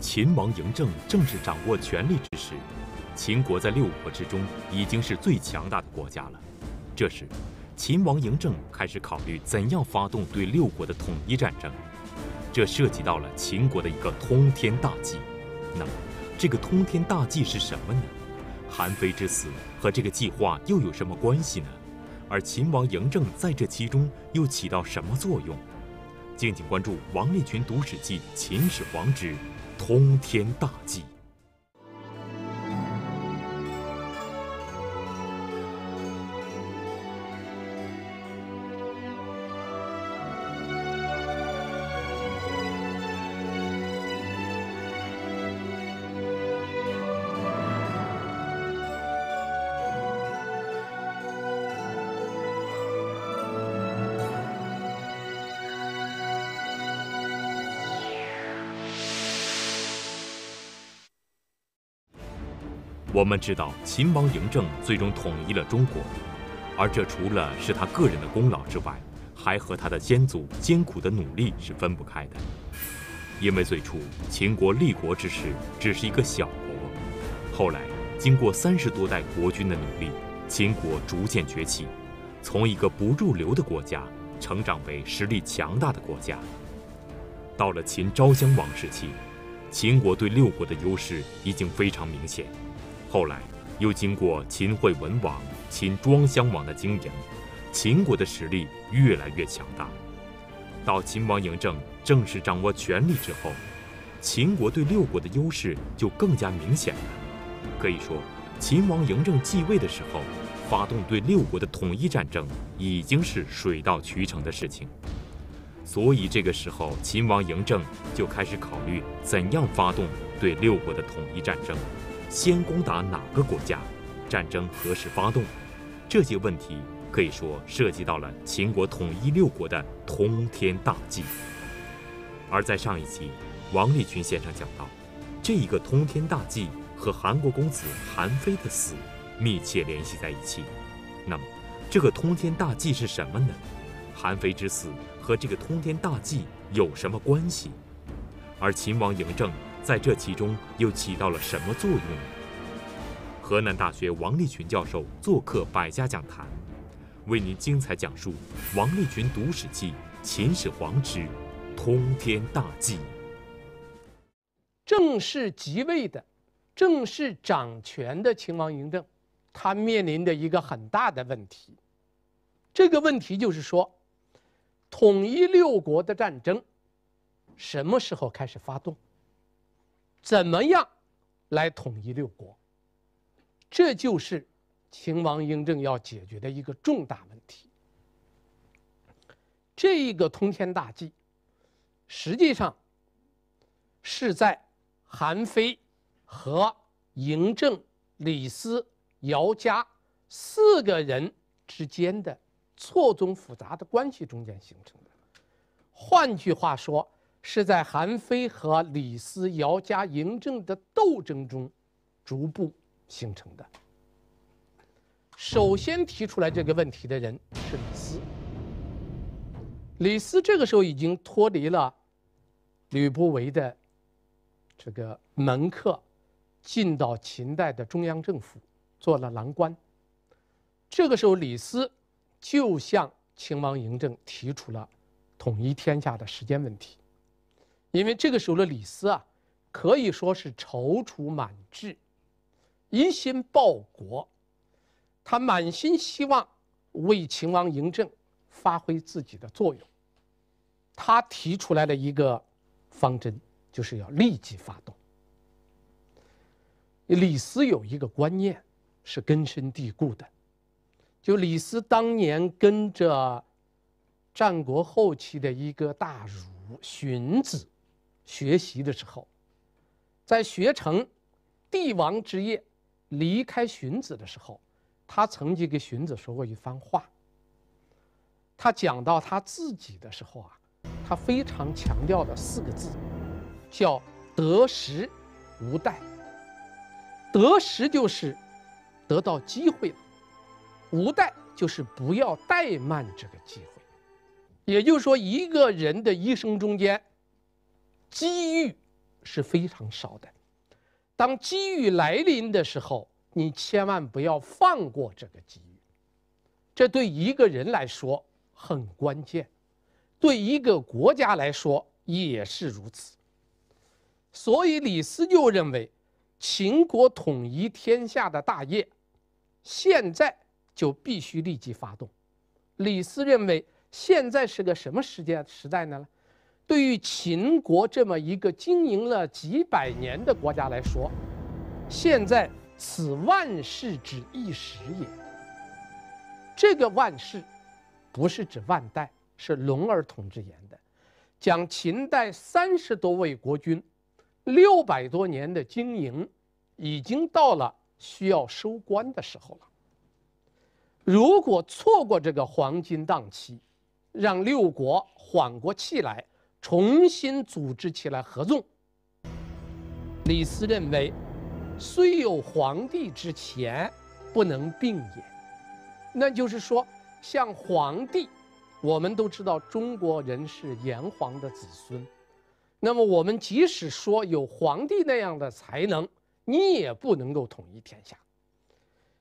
秦王嬴政正是掌握权力之时，秦国在六国之中已经是最强大的国家了。这时，秦王嬴政开始考虑怎样发动对六国的统一战争。这涉及到了秦国的一个通天大计。那么，这个通天大计是什么呢？韩非之死和这个计划又有什么关系呢？而秦王嬴政在这其中又起到什么作用？敬请关注王立群读《史记·秦始皇之》。通天大计。我们知道，秦王嬴政最终统一了中国，而这除了是他个人的功劳之外，还和他的先祖艰苦的努力是分不开的。因为最初秦国立国之时只是一个小国，后来经过三十多代国君的努力，秦国逐渐崛起，从一个不入流的国家成长为实力强大的国家。到了秦昭襄王时期，秦国对六国的优势已经非常明显。后来，又经过秦惠文王、秦庄襄王的经营，秦国的实力越来越强大。到秦王嬴政正式掌握权力之后，秦国对六国的优势就更加明显了。可以说，秦王嬴政继位的时候，发动对六国的统一战争已经是水到渠成的事情。所以，这个时候，秦王嬴政就开始考虑怎样发动对六国的统一战争。先攻打哪个国家，战争何时发动，这些问题可以说涉及到了秦国统一六国的通天大计。而在上一集，王立群先生讲到，这一个通天大计和韩国公子韩非的死密切联系在一起。那么，这个通天大计是什么呢？韩非之死和这个通天大计有什么关系？而秦王嬴政。在这其中又起到了什么作用呢？河南大学王立群教授做客百家讲坛，为您精彩讲述《王立群读史记：秦始皇之通天大计》。正式即位的、正式掌权的秦王嬴政，他面临着一个很大的问题。这个问题就是说，统一六国的战争什么时候开始发动？怎么样来统一六国？这就是秦王嬴政要解决的一个重大问题。这一个通天大计，实际上是在韩非和嬴政、李斯、姚家四个人之间的错综复杂的关系中间形成的。换句话说。是在韩非和李斯、姚家、嬴政的斗争中逐步形成的。首先提出来这个问题的人是李斯。李斯这个时候已经脱离了吕不韦的这个门客，进到秦代的中央政府做了郎官。这个时候，李斯就向秦王嬴政提出了统一天下的时间问题。因为这个时候的李斯啊，可以说是踌躇满志，一心报国。他满心希望为秦王嬴政发挥自己的作用。他提出来的一个方针，就是要立即发动。李斯有一个观念是根深蒂固的，就李斯当年跟着战国后期的一个大儒荀子。学习的时候，在学成帝王之业离开荀子的时候，他曾经给荀子说过一番话。他讲到他自己的时候啊，他非常强调的四个字，叫“得时无待”。得时就是得到机会了，无待就是不要怠慢这个机会。也就是说，一个人的一生中间。机遇是非常少的，当机遇来临的时候，你千万不要放过这个机遇。这对一个人来说很关键，对一个国家来说也是如此。所以李斯就认为，秦国统一天下的大业，现在就必须立即发动。李斯认为，现在是个什么时间时代呢？对于秦国这么一个经营了几百年的国家来说，现在此万世指一时也。这个万世，不是指万代，是龙儿同志言的，讲秦代三十多位国君，六百多年的经营，已经到了需要收官的时候了。如果错过这个黄金档期，让六国缓过气来。重新组织起来合纵。李斯认为，虽有皇帝之前，不能并也。那就是说，像皇帝，我们都知道中国人是炎黄的子孙，那么我们即使说有皇帝那样的才能，你也不能够统一天下。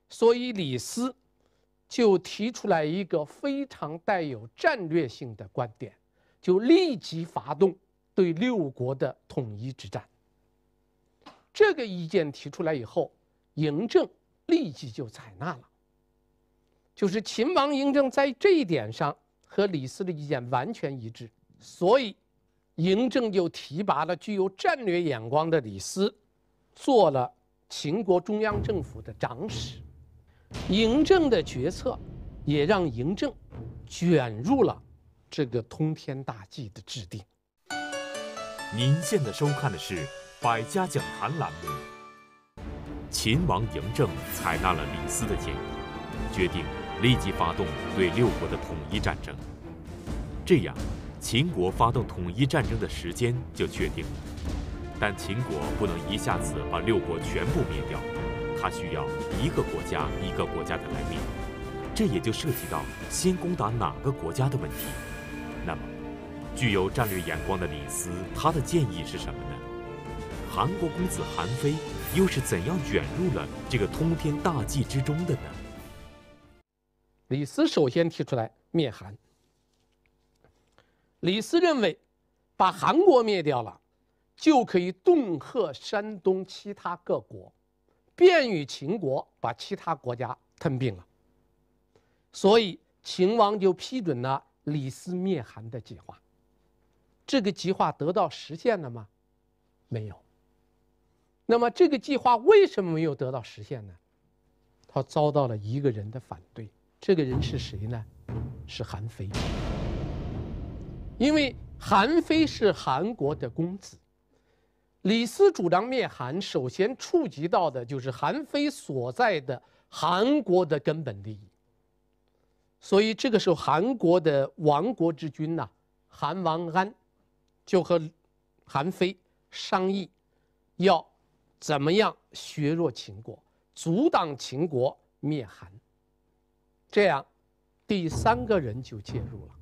所以李斯就提出来一个非常带有战略性的观点。就立即发动对六国的统一之战。这个意见提出来以后，嬴政立即就采纳了。就是秦王嬴政在这一点上和李斯的意见完全一致，所以，嬴政就提拔了具有战略眼光的李斯，做了秦国中央政府的长史。嬴政的决策也让嬴政卷入了。这个通天大计的制定。您现在收看的是《百家讲坛》栏目。秦王嬴政采纳了李斯的建议，决定立即发动对六国的统一战争。这样，秦国发动统一战争的时间就确定了。但秦国不能一下子把六国全部灭掉，它需要一个国家一个国家的来灭。这也就涉及到先攻打哪个国家的问题。具有战略眼光的李斯，他的建议是什么呢？韩国公子韩非又是怎样卷入了这个通天大计之中的呢？李斯首先提出来灭韩。李斯认为，把韩国灭掉了，就可以恫吓山东其他各国，便于秦国把其他国家吞并了。所以秦王就批准了李斯灭韩的计划。这个计划得到实现了吗？没有。那么这个计划为什么没有得到实现呢？他遭到了一个人的反对。这个人是谁呢？是韩非。因为韩非是韩国的公子，李斯主张灭韩，首先触及到的就是韩非所在的韩国的根本利益。所以这个时候，韩国的亡国之君呐，韩王安。就和韩非商议，要怎么样削弱秦国，阻挡秦国灭韩。这样，第三个人就介入了，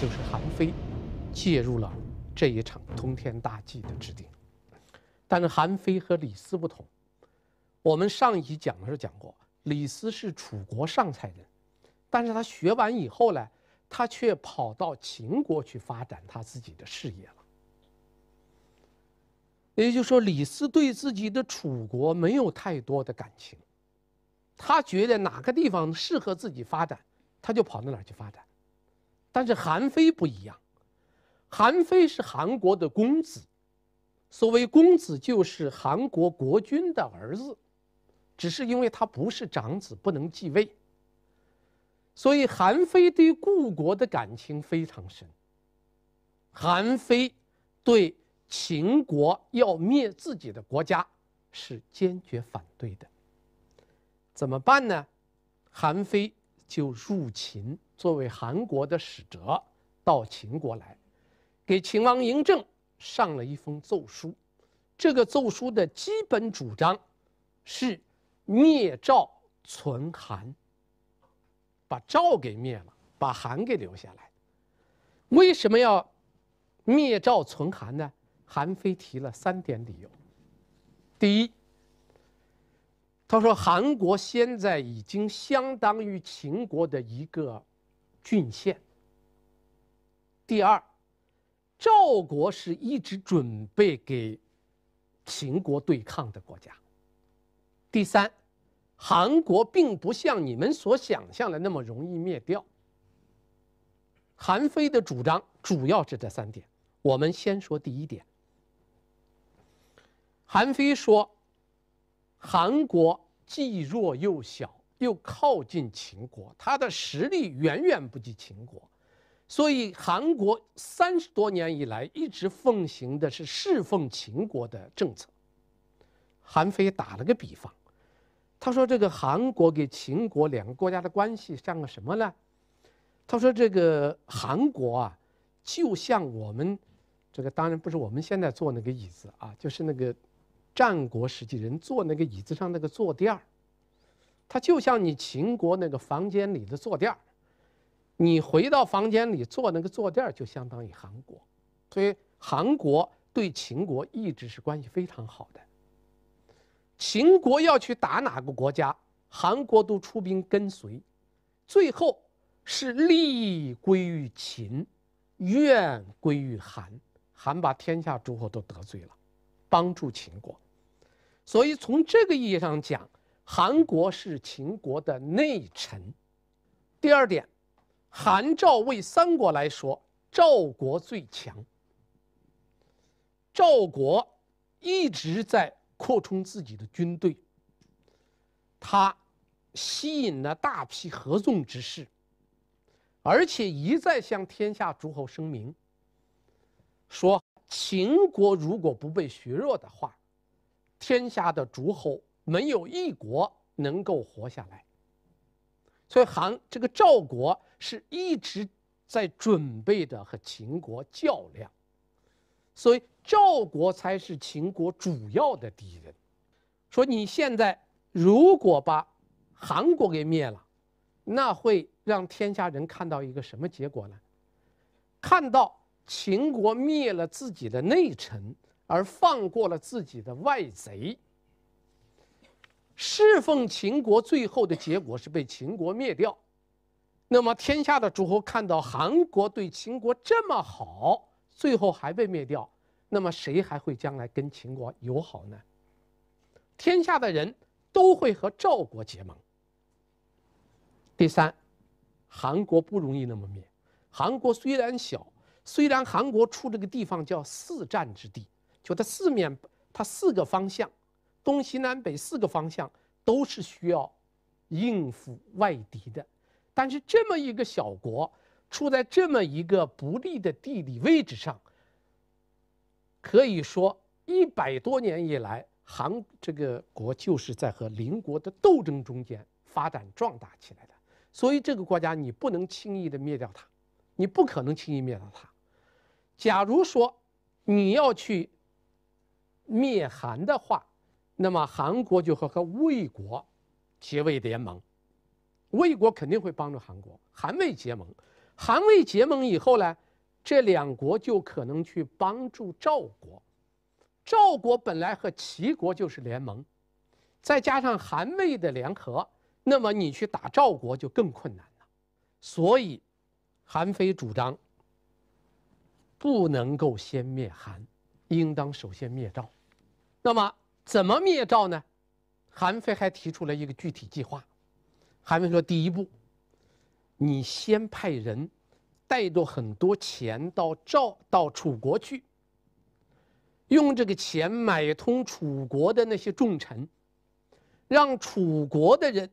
就是韩非介入了这一场通天大计的制定。但是韩非和李斯不同，我们上一集讲的时候讲过，李斯是楚国上蔡人，但是他学完以后呢？他却跑到秦国去发展他自己的事业了。也就是说，李斯对自己的楚国没有太多的感情，他觉得哪个地方适合自己发展，他就跑到哪儿去发展。但是韩非不一样，韩非是韩国的公子，所谓公子就是韩国国君的儿子，只是因为他不是长子，不能继位。所以，韩非对故国的感情非常深。韩非对秦国要灭自己的国家是坚决反对的。怎么办呢？韩非就入秦，作为韩国的使者到秦国来，给秦王嬴政上了一封奏书。这个奏书的基本主张是灭赵存韩。把赵给灭了，把韩给留下来。为什么要灭赵存韩呢？韩非提了三点理由：第一，他说韩国现在已经相当于秦国的一个郡县；第二，赵国是一直准备给秦国对抗的国家；第三。韩国并不像你们所想象的那么容易灭掉。韩非的主张主要是这三点。我们先说第一点。韩非说，韩国既弱又小，又靠近秦国，它的实力远远不及秦国，所以韩国三十多年以来一直奉行的是侍奉秦国的政策。韩非打了个比方。他说：“这个韩国给秦国两个国家的关系像个什么呢？”他说：“这个韩国啊，就像我们这个，当然不是我们现在坐那个椅子啊，就是那个战国时期人坐那个椅子上那个坐垫儿。它就像你秦国那个房间里的坐垫儿，你回到房间里坐那个坐垫儿就相当于韩国，所以韩国对秦国一直是关系非常好的。”秦国要去打哪个国家，韩国都出兵跟随，最后是利归于秦，怨归于韩，韩把天下诸侯都得罪了，帮助秦国，所以从这个意义上讲，韩国是秦国的内臣。第二点，韩赵魏三国来说，赵国最强，赵国一直在。扩充自己的军队，他吸引了大批合纵之士，而且一再向天下诸侯声明：说秦国如果不被削弱的话，天下的诸侯没有一国能够活下来。所以，韩这个赵国是一直在准备着和秦国较量，所以。赵国才是秦国主要的敌人。说你现在如果把韩国给灭了，那会让天下人看到一个什么结果呢？看到秦国灭了自己的内臣，而放过了自己的外贼，侍奉秦国最后的结果是被秦国灭掉。那么天下的诸侯看到韩国对秦国这么好，最后还被灭掉。那么谁还会将来跟秦国友好呢？天下的人都会和赵国结盟。第三，韩国不容易那么灭。韩国虽然小，虽然韩国处这个地方叫四战之地，就它四面，它四个方向，东西南北四个方向都是需要应付外敌的。但是这么一个小国，处在这么一个不利的地理位置上。可以说，一百多年以来，韩这个国就是在和邻国的斗争中间发展壮大起来的。所以，这个国家你不能轻易的灭掉它，你不可能轻易灭掉它。假如说你要去灭韩的话，那么韩国就会和魏国结为联盟，魏国肯定会帮助韩国。韩魏结盟，韩魏结盟以后呢？这两国就可能去帮助赵国，赵国本来和齐国就是联盟，再加上韩魏的联合，那么你去打赵国就更困难了。所以，韩非主张不能够先灭韩，应当首先灭赵。那么，怎么灭赵呢？韩非还提出了一个具体计划。韩非说：“第一步，你先派人。”带着很多钱到赵到楚国去，用这个钱买通楚国的那些重臣，让楚国的人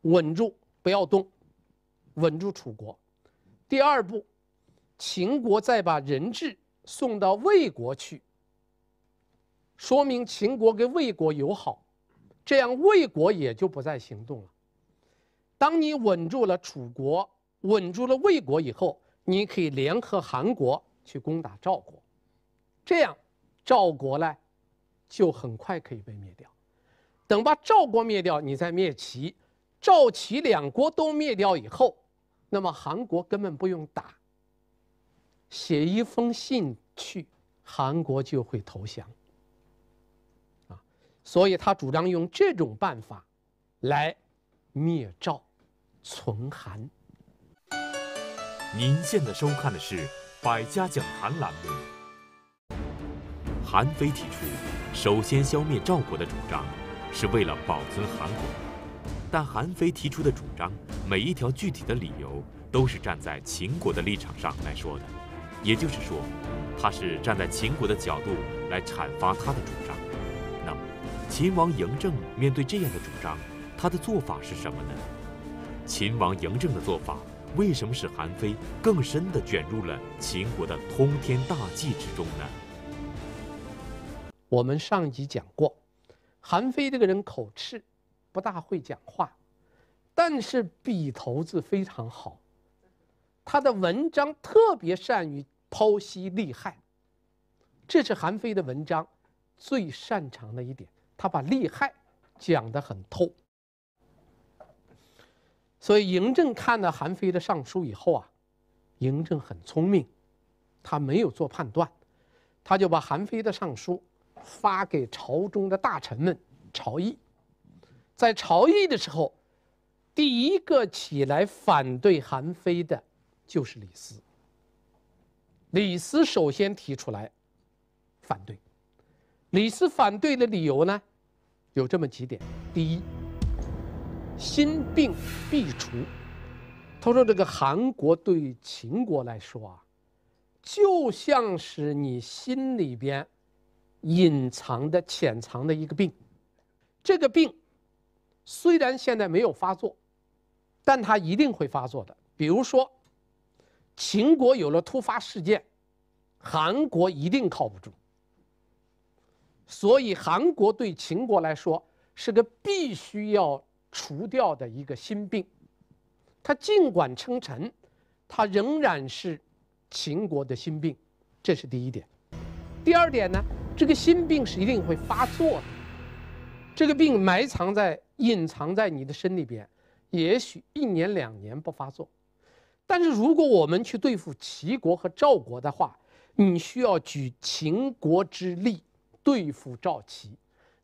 稳住不要动，稳住楚国。第二步，秦国再把人质送到魏国去，说明秦国跟魏国友好，这样魏国也就不再行动了。当你稳住了楚国，稳住了魏国以后，你可以联合韩国去攻打赵国，这样赵国呢就很快可以被灭掉。等把赵国灭掉，你再灭齐，赵齐两国都灭掉以后，那么韩国根本不用打，写一封信去，韩国就会投降。啊，所以他主张用这种办法来灭赵，存韩。您现在收看的是《百家讲坛》栏目。韩非提出首先消灭赵国的主张，是为了保存韩国。但韩非提出的主张，每一条具体的理由都是站在秦国的立场上来说的，也就是说，他是站在秦国的角度来阐发他的主张。那么，秦王嬴政面对这样的主张，他的做法是什么呢？秦王嬴政的做法。为什么使韩非更深地卷入了秦国的通天大计之中呢？我们上集讲过，韩非这个人口吃，不大会讲话，但是笔头子非常好，他的文章特别善于剖析利害，这是韩非的文章最擅长的一点，他把利害讲得很透。所以，嬴政看了韩非的上书以后啊，嬴政很聪明，他没有做判断，他就把韩非的上书发给朝中的大臣们朝议。在朝议的时候，第一个起来反对韩非的，就是李斯。李斯首先提出来反对。李斯反对的理由呢，有这么几点：第一。心病必除。他说：“这个韩国对秦国来说啊，就像是你心里边隐藏的、潜藏的一个病。这个病虽然现在没有发作，但它一定会发作的。比如说，秦国有了突发事件，韩国一定靠不住。所以，韩国对秦国来说是个必须要。”除掉的一个心病，他尽管称臣，他仍然是秦国的心病，这是第一点。第二点呢，这个心病是一定会发作的。这个病埋藏在、隐藏在你的身里边，也许一年两年不发作，但是如果我们去对付齐国和赵国的话，你需要举秦国之力对付赵齐。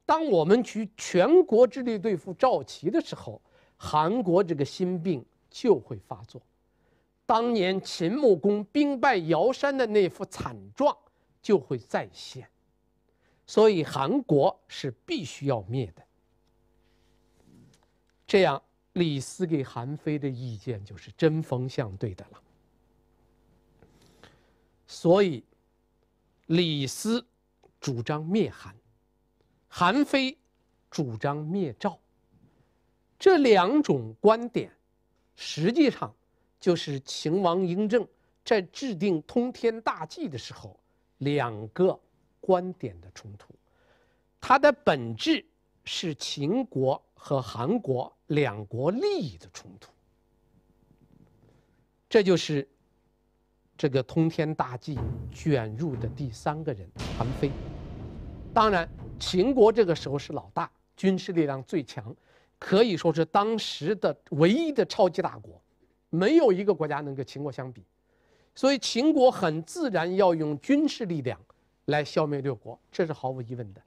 当我们举全国之力对付赵齐的时候，韩国这个心病就会发作，当年秦穆公兵败瑶山的那副惨状就会再现，所以韩国是必须要灭的。这样，李斯给韩非的意见就是针锋相对的了。所以，李斯主张灭韩。韩非主张灭赵，这两种观点实际上就是秦王嬴政在制定通天大计的时候两个观点的冲突，它的本质是秦国和韩国两国利益的冲突，这就是这个通天大计卷入的第三个人——韩非，当然。秦国这个时候是老大，军事力量最强，可以说是当时的唯一的超级大国，没有一个国家能跟秦国相比，所以秦国很自然要用军事力量来消灭六国，这是毫无疑问的。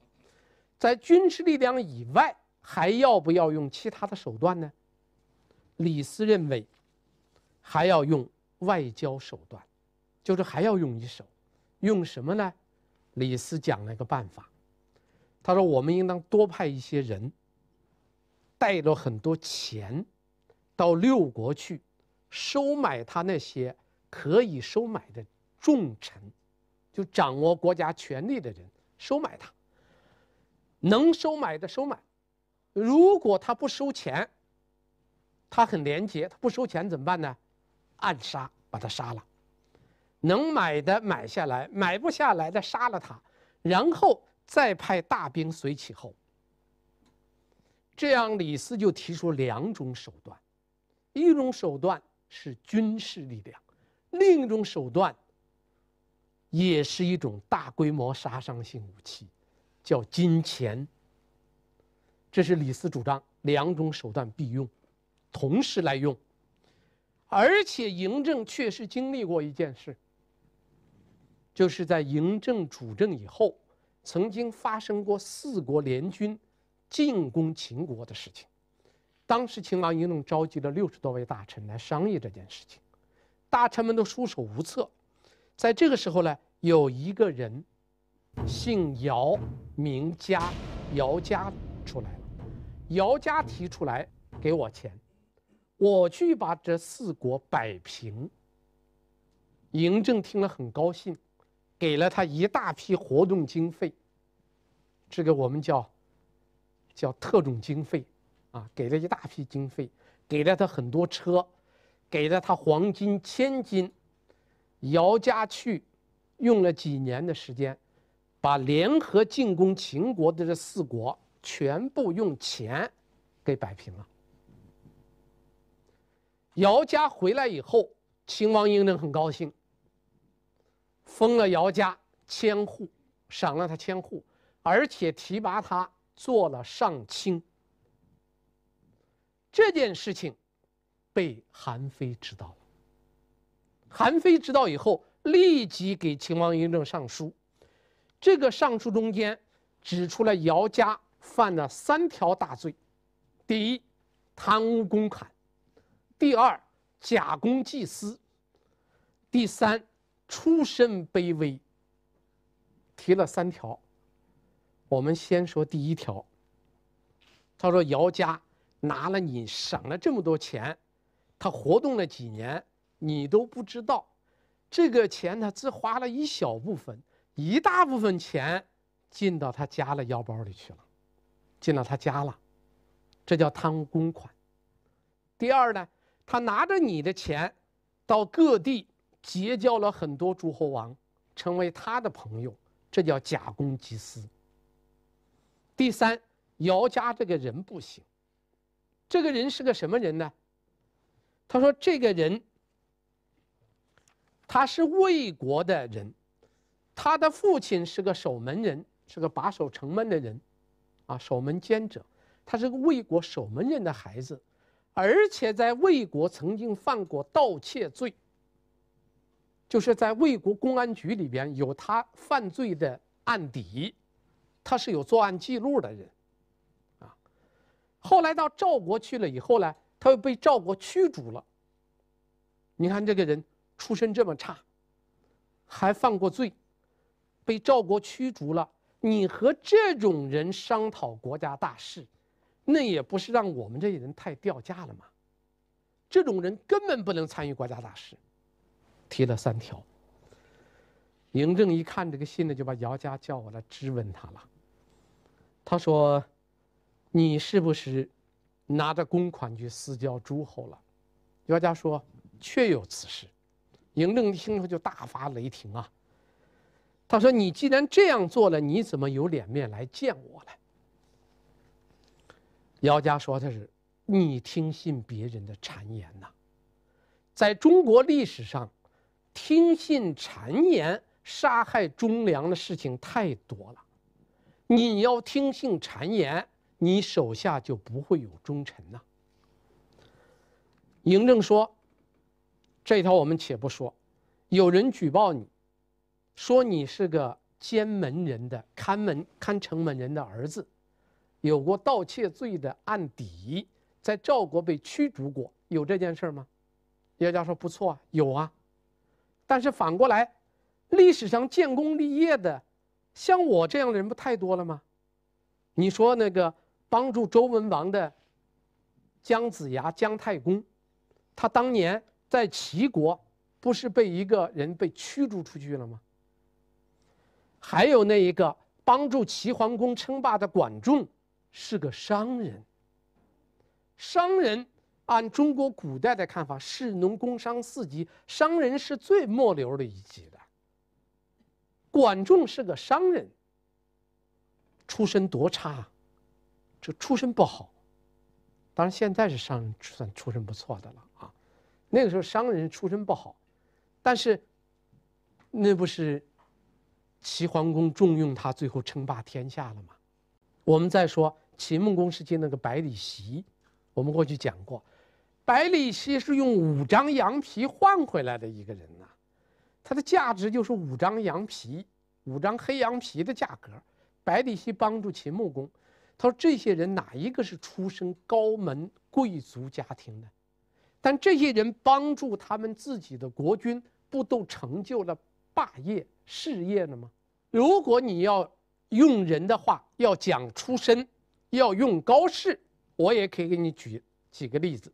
在军事力量以外，还要不要用其他的手段呢？李斯认为，还要用外交手段，就是还要用一手，用什么呢？李斯讲了一个办法。他说：“我们应当多派一些人，带着很多钱，到六国去收买他那些可以收买的重臣，就掌握国家权力的人。收买他，能收买的收买。如果他不收钱，他很廉洁，他不收钱怎么办呢？暗杀，把他杀了。能买的买下来，买不下来的杀了他，然后。”再派大兵随其后。这样，李斯就提出两种手段：一种手段是军事力量，另一种手段也是一种大规模杀伤性武器，叫金钱。这是李斯主张两种手段必用，同时来用。而且，嬴政确实经历过一件事，就是在嬴政主政以后。曾经发生过四国联军进攻秦国的事情，当时秦王嬴政召集了六十多位大臣来商议这件事情，大臣们都束手无策。在这个时候呢，有一个人，姓姚名家，姚家出来了。姚家提出来，给我钱，我去把这四国摆平。嬴政听了很高兴。给了他一大批活动经费，这个我们叫叫特种经费，啊，给了一大批经费，给了他很多车，给了他黄金千金。姚家去用了几年的时间，把联合进攻秦国的这四国全部用钱给摆平了。姚家回来以后，秦王嬴政很高兴。封了姚家千户，赏了他千户，而且提拔他做了上卿。这件事情被韩非知道了。韩非知道以后，立即给秦王嬴政上书。这个上书中间指出了姚家犯了三条大罪：第一，贪污公款；第二，假公济私；第三。出身卑微，提了三条。我们先说第一条。他说：“姚家拿了你省了这么多钱，他活动了几年，你都不知道，这个钱他只花了一小部分，一大部分钱进到他家了腰包里去了，进到他家了，这叫贪污公款。第二呢，他拿着你的钱到各地。”结交了很多诸侯王，成为他的朋友，这叫假公济私。第三，姚家这个人不行。这个人是个什么人呢？他说：“这个人，他是魏国的人，他的父亲是个守门人，是个把守城门的人，啊，守门监者。他是个魏国守门人的孩子，而且在魏国曾经犯过盗窃罪。”就是在魏国公安局里边有他犯罪的案底，他是有作案记录的人，啊，后来到赵国去了以后呢，他又被赵国驱逐了。你看这个人出身这么差，还犯过罪，被赵国驱逐了。你和这种人商讨国家大事，那也不是让我们这些人太掉价了吗？这种人根本不能参与国家大事。提了三条。嬴政一看这个信呢，就把姚家叫过来质问他了。他说：“你是不是拿着公款去私交诸侯了？”姚家说：“确有此事。”嬴政听了就大发雷霆啊！他说：“你既然这样做了，你怎么有脸面来见我呢？”姚家说：“他是你听信别人的谗言呐，在中国历史上。”听信谗言杀害忠良的事情太多了，你要听信谗言，你手下就不会有忠臣呐。嬴政说：“这条我们且不说，有人举报你说你是个监门人的看门看城门人的儿子，有过盗窃罪的案底，在赵国被驱逐过，有这件事吗？”叶家说：“不错啊，有啊。”但是反过来，历史上建功立业的，像我这样的人不太多了吗？你说那个帮助周文王的姜子牙、姜太公，他当年在齐国不是被一个人被驱逐出去了吗？还有那一个帮助齐桓公称霸的管仲，是个商人，商人。按中国古代的看法，士农工商四级，商人是最末流的一级的。管仲是个商人，出身多差，这出身不好。当然，现在是商人算出身不错的了啊。那个时候商人出身不好，但是那不是齐桓公重用他，最后称霸天下了吗？我们再说秦穆公时期那个百里奚，我们过去讲过。百里奚是用五张羊皮换回来的一个人呐，他的价值就是五张羊皮，五张黑羊皮的价格。百里奚帮助秦穆公，他说：“这些人哪一个是出身高门贵族家庭的？但这些人帮助他们自己的国君，不都成就了霸业事业了吗？如果你要用人的话，要讲出身，要用高士，我也可以给你举几个例子。”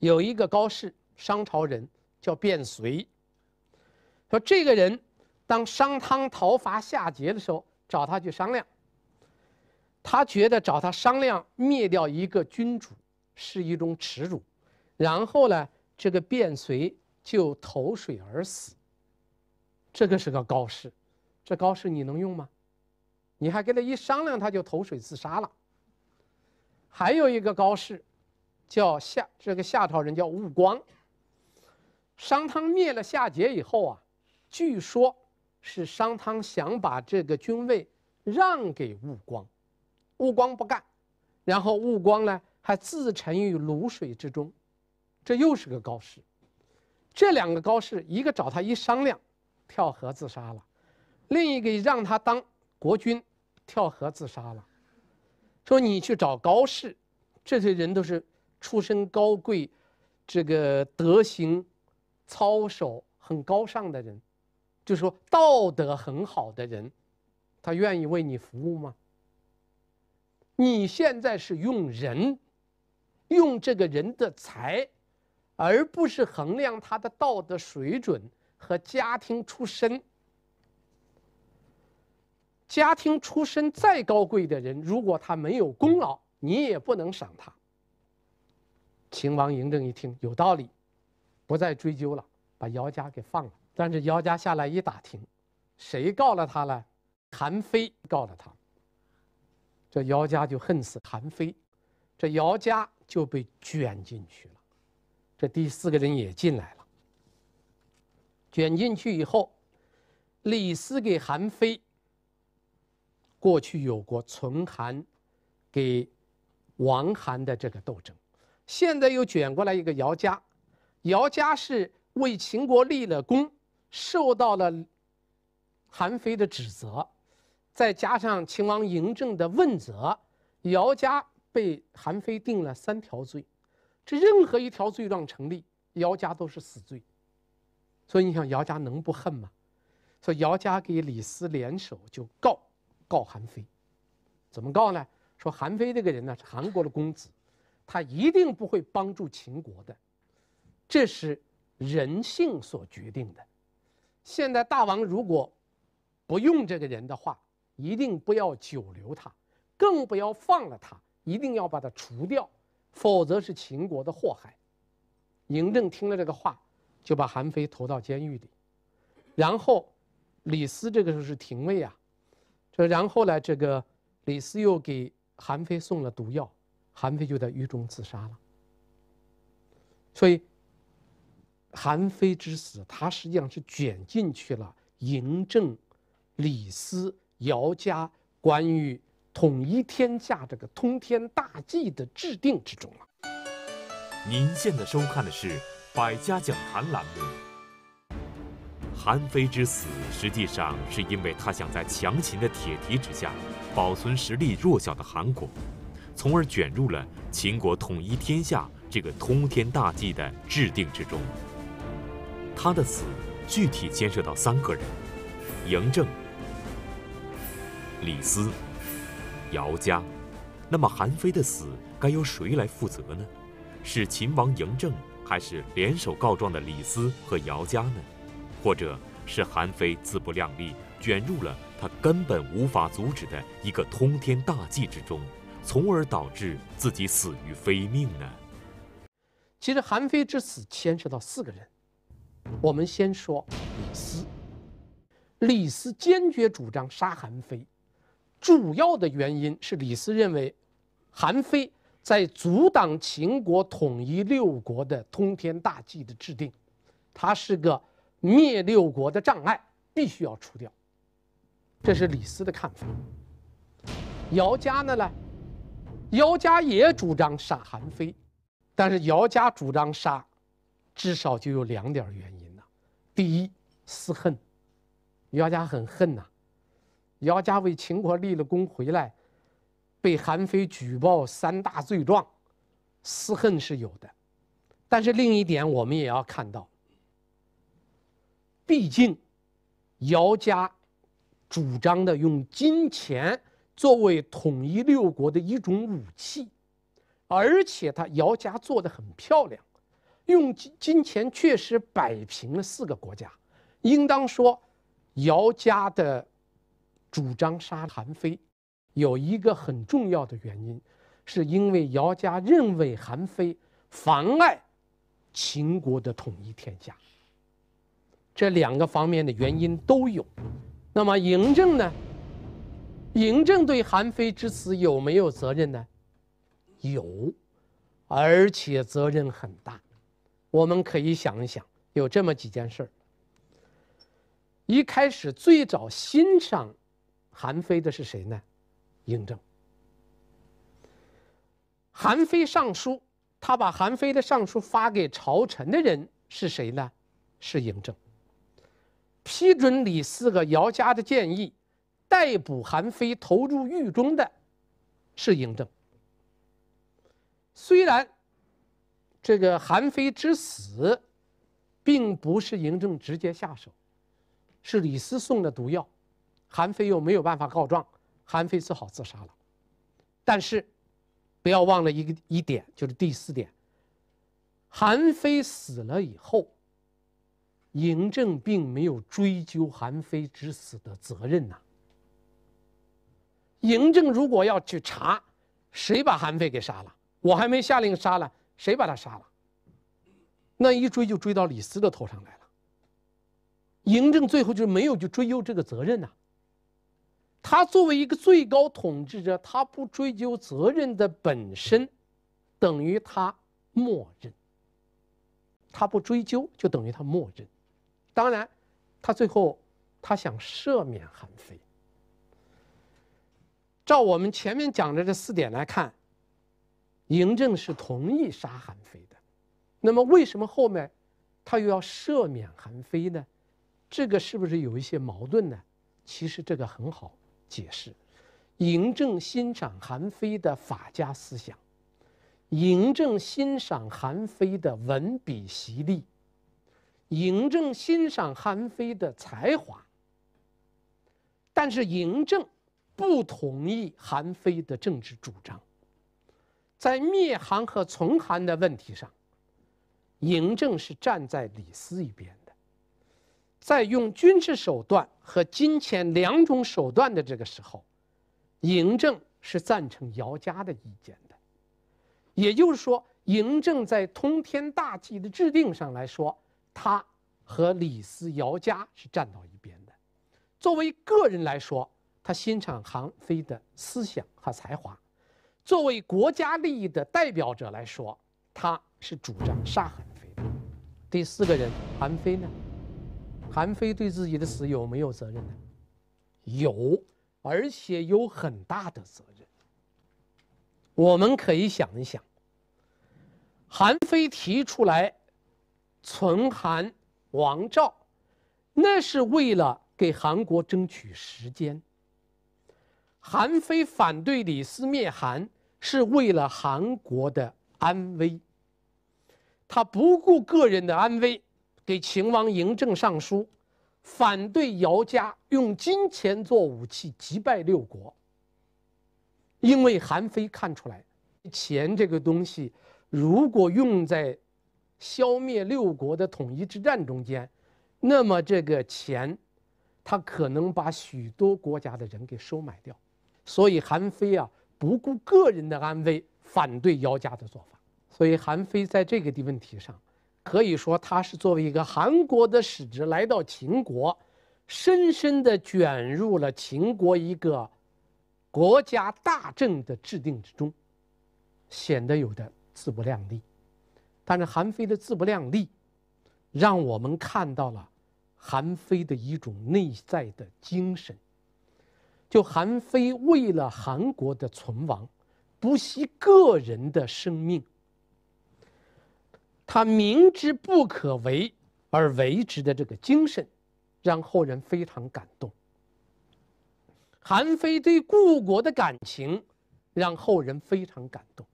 有一个高士，商朝人叫卞随，说这个人当商汤讨伐夏桀的时候，找他去商量，他觉得找他商量灭掉一个君主是一种耻辱，然后呢，这个卞随就投水而死。这个是个高士，这高士你能用吗？你还跟他一商量，他就投水自杀了。还有一个高士。叫夏这个夏朝人叫悟光。商汤灭了夏桀以后啊，据说，是商汤想把这个君位让给悟光，悟光不干，然后悟光呢还自沉于卤水之中，这又是个高士。这两个高士，一个找他一商量，跳河自杀了；另一个让他当国君，跳河自杀了。说你去找高士，这些人都是。出身高贵，这个德行、操守很高尚的人，就是说道德很好的人，他愿意为你服务吗？你现在是用人，用这个人的才，而不是衡量他的道德水准和家庭出身。家庭出身再高贵的人，如果他没有功劳，你也不能赏他。秦王嬴政一听有道理，不再追究了，把姚家给放了。但是姚家下来一打听，谁告了他了？韩非告了他。这姚家就恨死韩非，这姚家就被卷进去了。这第四个人也进来了。卷进去以后，李斯给韩非过去有过存韩、给王韩的这个斗争。现在又卷过来一个姚家，姚家是为秦国立了功，受到了韩非的指责，再加上秦王嬴政的问责，姚家被韩非定了三条罪，这任何一条罪状成立，姚家都是死罪，所以你想姚家能不恨吗？说姚家给李斯联手就告告韩非，怎么告呢？说韩非这个人呢是韩国的公子。他一定不会帮助秦国的，这是人性所决定的。现在大王如果不用这个人的话，一定不要久留他，更不要放了他，一定要把他除掉，否则是秦国的祸害。嬴政听了这个话，就把韩非投到监狱里。然后李斯这个时候是廷尉啊，这然后呢，这个李斯又给韩非送了毒药。韩非就在狱中自杀了。所以，韩非之死，他实际上是卷进去了嬴政、李斯、姚家关于统一天下这个通天大计的制定之中了。您现在收看的是《百家讲坛》栏目。韩非之死，实际上是因为他想在强秦的铁蹄之下保存实力弱小的韩国。从而卷入了秦国统一天下这个通天大计的制定之中。他的死具体牵涉到三个人：嬴政、李斯、姚家。那么韩非的死该由谁来负责呢？是秦王嬴政，还是联手告状的李斯和姚家呢？或者是韩非自不量力，卷入了他根本无法阻止的一个通天大计之中？从而导致自己死于非命呢？其实韩非之死牵涉到四个人，我们先说李斯。李斯坚决主张杀韩非，主要的原因是李斯认为，韩非在阻挡秦国统一六国的通天大计的制定，他是个灭六国的障碍，必须要除掉。这是李斯的看法。姚家呢？姚家也主张杀韩非，但是姚家主张杀，至少就有两点原因呐。第一，私恨，姚家很恨呐。姚家为秦国立了功回来，被韩非举报三大罪状，私恨是有的。但是另一点，我们也要看到，毕竟姚家主张的用金钱。作为统一六国的一种武器，而且他姚家做的很漂亮，用金金钱确实摆平了四个国家。应当说，姚家的主张杀韩非，有一个很重要的原因，是因为姚家认为韩非妨碍秦国的统一天下。这两个方面的原因都有。那么嬴政呢？嬴政对韩非之死有没有责任呢？有，而且责任很大。我们可以想一想，有这么几件事儿。一开始最早欣赏韩非的是谁呢？嬴政。韩非上书，他把韩非的上书发给朝臣的人是谁呢？是嬴政。批准李斯和姚家的建议。逮捕韩非投入狱中的，是嬴政。虽然这个韩非之死，并不是嬴政直接下手，是李斯送的毒药，韩非又没有办法告状，韩非只好自杀了。但是，不要忘了一个一点，就是第四点。韩非死了以后，嬴政并没有追究韩非之死的责任呐。嬴政如果要去查，谁把韩非给杀了？我还没下令杀了，谁把他杀了？那一追就追到李斯的头上来了。嬴政最后就没有去追究这个责任呐。他作为一个最高统治者，他不追究责任的本身，等于他默认。他不追究，就等于他默认。当然，他最后他想赦免韩非。照我们前面讲的这四点来看，嬴政是同意杀韩非的。那么，为什么后面他又要赦免韩非呢？这个是不是有一些矛盾呢？其实这个很好解释。嬴政欣赏韩非的法家思想，嬴政欣赏韩非的文笔犀利，嬴政欣赏韩非的才华，但是嬴政。不同意韩非的政治主张，在灭韩和存韩的问题上，嬴政是站在李斯一边的。在用军事手段和金钱两种手段的这个时候，嬴政是赞成姚家的意见的。也就是说，嬴政在通天大计的制定上来说，他和李斯、姚家是站到一边的。作为个人来说。他欣赏韩非的思想和才华，作为国家利益的代表者来说，他是主张杀韩非的。第四个人，韩非呢？韩非对自己的死有没有责任呢？有，而且有很大的责任。我们可以想一想，韩非提出来存韩、王赵，那是为了给韩国争取时间。韩非反对李斯灭韩，是为了韩国的安危。他不顾个人的安危，给秦王嬴政上书，反对姚家用金钱做武器击败六国。因为韩非看出来，钱这个东西，如果用在消灭六国的统一之战中间，那么这个钱，他可能把许多国家的人给收买掉。所以韩非啊，不顾个人的安危，反对姚家的做法。所以韩非在这个问题上，可以说他是作为一个韩国的使者来到秦国，深深的卷入了秦国一个国家大政的制定之中，显得有点自不量力。但是韩非的自不量力，让我们看到了韩非的一种内在的精神。就韩非为了韩国的存亡，不惜个人的生命，他明知不可为而为之的这个精神，让后人非常感动。韩非对故国的感情，让后人非常感动。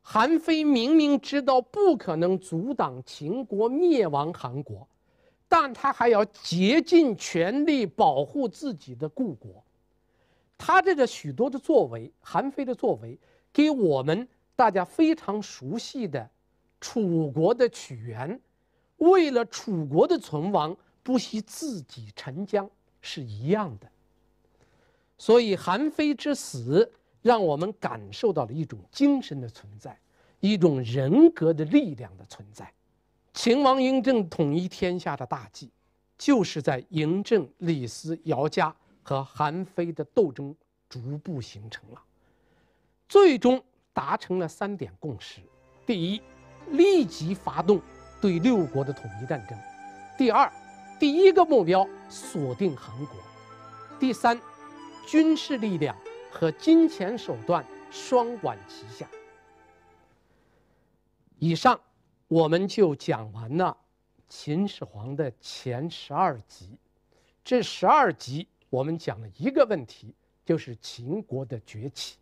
韩非明明知道不可能阻挡秦国灭亡韩国。但他还要竭尽全力保护自己的故国，他这个许多的作为，韩非的作为，给我们大家非常熟悉的楚国的屈原，为了楚国的存亡，不惜自己沉江，是一样的。所以，韩非之死，让我们感受到了一种精神的存在，一种人格的力量的存在。秦王嬴政统一天下的大计，就是在嬴政、李斯、姚家和韩非的斗争逐步形成了，最终达成了三点共识：第一，立即发动对六国的统一战争；第二，第一个目标锁定韩国；第三，军事力量和金钱手段双管齐下。以上。我们就讲完了秦始皇的前十二集，这十二集我们讲了一个问题，就是秦国的崛起。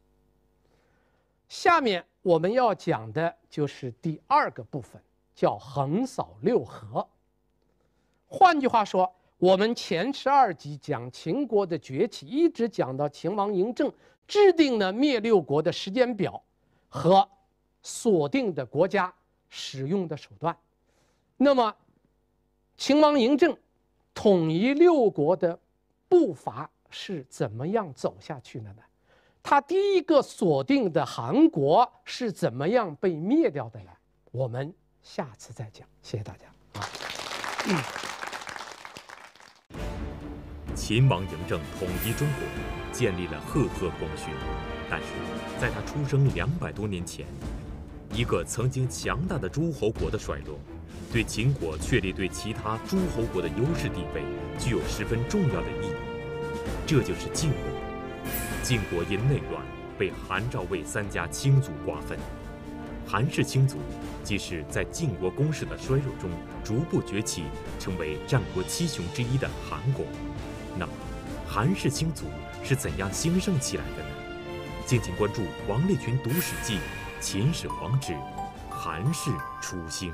下面我们要讲的就是第二个部分，叫横扫六合。换句话说，我们前十二集讲秦国的崛起，一直讲到秦王嬴政制定了灭六国的时间表和锁定的国家。使用的手段，那么，秦王嬴政统一六国的步伐是怎么样走下去的呢？他第一个锁定的韩国是怎么样被灭掉的呢？我们下次再讲。谢谢大家。啊。嗯。秦王嬴政统一中国，建立了赫赫功勋，但是在他出生两百多年前。一个曾经强大的诸侯国的衰落，对秦国确立对其他诸侯国的优势地位具有十分重要的意义。这就是晋国。晋国因内乱被韩、赵、魏三家卿族瓜分。韩氏卿族，即是在晋国公势的衰弱中逐步崛起，成为战国七雄之一的韩国。那么，韩氏卿族是怎样兴盛起来的呢？敬请关注王立群读《史记》。秦始皇之韩氏初心。